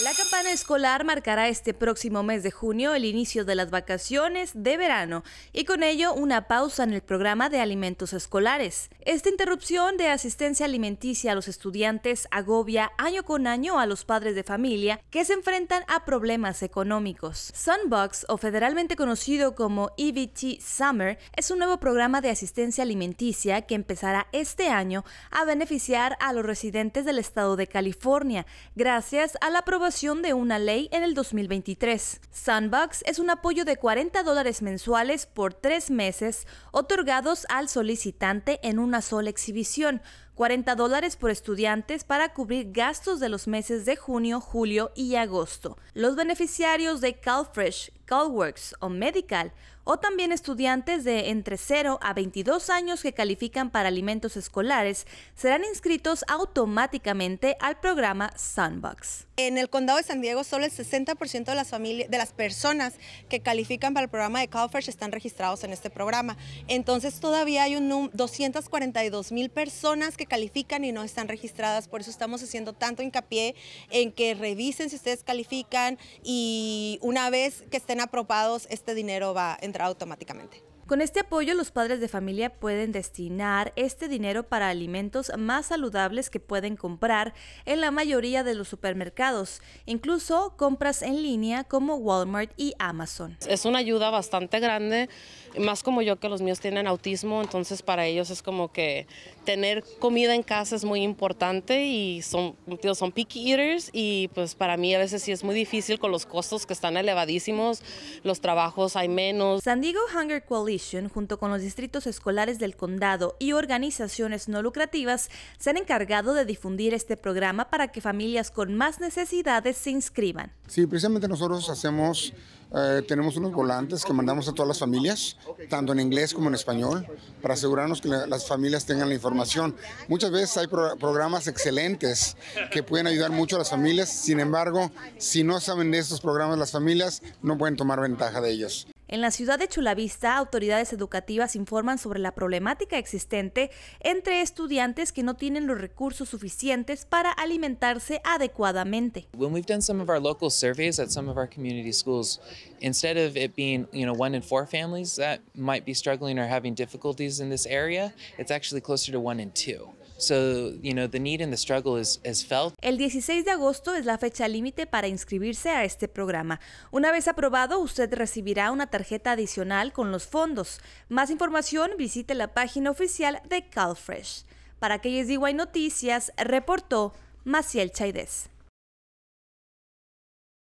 La campana escolar marcará este próximo mes de junio el inicio de las vacaciones de verano y con ello una pausa en el programa de alimentos escolares. Esta interrupción de asistencia alimenticia a los estudiantes agobia año con año a los padres de familia que se enfrentan a problemas económicos. Sunbox, o federalmente conocido como EBT Summer, es un nuevo programa de asistencia alimenticia que empezará este año a beneficiar a los residentes del estado de California gracias a la aprobación de una ley en el 2023. Sandbox es un apoyo de 40 dólares mensuales por tres meses otorgados al solicitante en una sola exhibición, 40 dólares por estudiantes para cubrir gastos de los meses de junio, julio y agosto. Los beneficiarios de CalFresh, CalWorks o Medical o también estudiantes de entre 0 a 22 años que califican para alimentos escolares serán inscritos automáticamente al programa Sandbox. En el condado de San Diego, solo el 60% de las, familias, de las personas que califican para el programa de CalFresh están registrados en este programa. Entonces, todavía hay un 242 mil personas que califican y no están registradas. Por eso estamos haciendo tanto hincapié en que revisen si ustedes califican y una vez que estén aprobados, este dinero va a entrar automáticamente. Con este apoyo los padres de familia pueden destinar este dinero para alimentos más saludables que pueden comprar en la mayoría de los supermercados, incluso compras en línea como Walmart y Amazon. Es una ayuda bastante grande, más como yo que los míos tienen autismo, entonces para ellos es como que tener comida en casa es muy importante y son, tío, son picky eaters y pues para mí a veces sí es muy difícil con los costos que están elevadísimos, los trabajos hay menos. San Diego Hunger Quality junto con los distritos escolares del condado y organizaciones no lucrativas, se han encargado de difundir este programa para que familias con más necesidades se inscriban. Sí, precisamente nosotros hacemos, eh, tenemos unos volantes que mandamos a todas las familias, tanto en inglés como en español, para asegurarnos que las familias tengan la información. Muchas veces hay programas excelentes que pueden ayudar mucho a las familias, sin embargo, si no saben de estos programas las familias, no pueden tomar ventaja de ellos. En la ciudad de Chulavista, autoridades educativas informan sobre la problemática existente entre estudiantes que no tienen los recursos suficientes para alimentarse adecuadamente. When we've done some of our local surveys at some of our community schools, instead of it being, you know, one in four families that might be struggling or having difficulties in this area, it's actually closer to one in two. El 16 de agosto es la fecha límite para inscribirse a este programa. Una vez aprobado, usted recibirá una tarjeta adicional con los fondos. Más información, visite la página oficial de CalFresh. Para que de Noticias, reportó Maciel Chaides.